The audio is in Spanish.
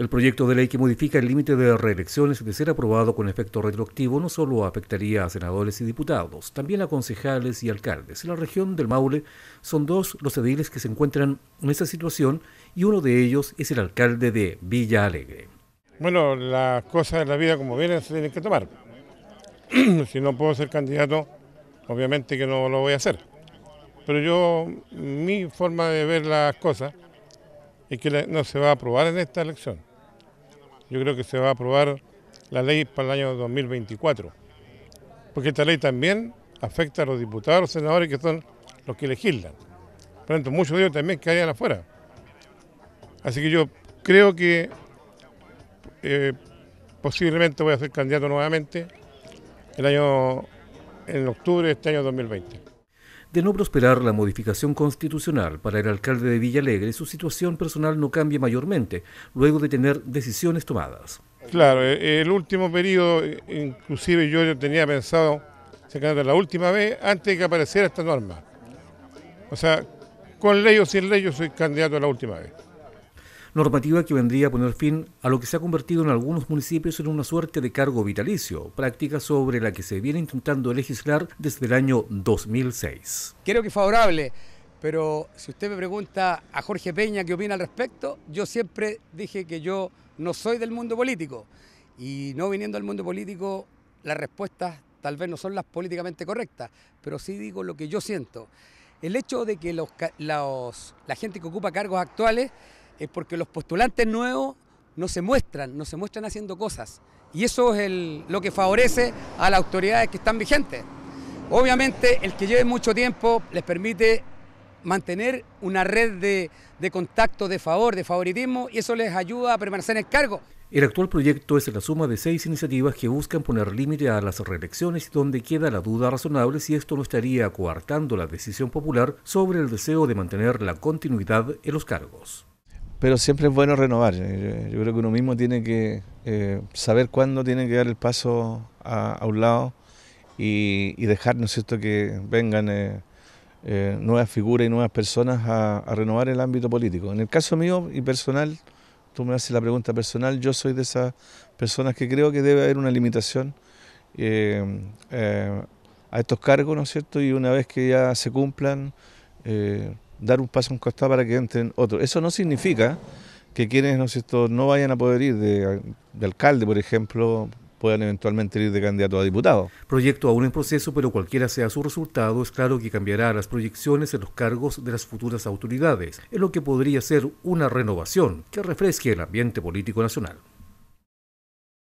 El proyecto de ley que modifica el límite de reelecciones de ser aprobado con efecto retroactivo no solo afectaría a senadores y diputados, también a concejales y alcaldes. En la región del Maule son dos los ediles que se encuentran en esta situación y uno de ellos es el alcalde de Villa Alegre. Bueno, las cosas de la vida como vienen se tienen que tomar. si no puedo ser candidato, obviamente que no lo voy a hacer. Pero yo, mi forma de ver las cosas es que no se va a aprobar en esta elección yo creo que se va a aprobar la ley para el año 2024, porque esta ley también afecta a los diputados, a los senadores que son los que legislan. Por tanto, muchos de ellos también quedarían afuera. Así que yo creo que eh, posiblemente voy a ser candidato nuevamente el año en octubre de este año 2020. De no prosperar la modificación constitucional para el alcalde de Villalegre, su situación personal no cambia mayormente luego de tener decisiones tomadas. Claro, e, el último periodo, e, inclusive yo tenía pensado a la última vez antes de que apareciera esta norma. O sea, con ley o sin ley yo soy candidato a la última vez normativa que vendría a poner fin a lo que se ha convertido en algunos municipios en una suerte de cargo vitalicio, práctica sobre la que se viene intentando legislar desde el año 2006. Creo que favorable, pero si usted me pregunta a Jorge Peña qué opina al respecto, yo siempre dije que yo no soy del mundo político y no viniendo al mundo político las respuestas tal vez no son las políticamente correctas, pero sí digo lo que yo siento. El hecho de que los, la gente que ocupa cargos actuales es porque los postulantes nuevos no se muestran, no se muestran haciendo cosas. Y eso es lo que favorece a las autoridades que están vigentes. Obviamente, el que lleve mucho tiempo les permite mantener una red de, de contacto, de favor, de favoritismo, y eso les ayuda a permanecer en el cargo. El actual proyecto es la suma de seis iniciativas que buscan poner límite a las reelecciones donde queda la duda razonable si esto no estaría coartando la decisión popular sobre el deseo de mantener la continuidad en los cargos pero siempre es bueno renovar. Eh, yo, creo que uno mismo tiene que eh, saber cuándo tiene que dar el paso a, un lado y, dejar, que vengan eh, nuevas figuras y nuevas personas a, a, renovar el ámbito político. En el caso mío y personal, tú me haces la pregunta personal, yo soy de esas personas que creo que debe haber una limitación a estos cargos, ¿no es cierto?, y una vez que ya se cumplan dar un paso a un costado para que entren otros. Eso no significa que quienes no, no vayan a poder ir de, de alcalde, por ejemplo, puedan eventualmente ir de candidato a diputado. Proyecto aún en proceso, pero cualquiera sea su resultado, es claro que cambiará las proyecciones en los cargos de las futuras autoridades, en lo que podría ser una renovación que refresque el ambiente político nacional.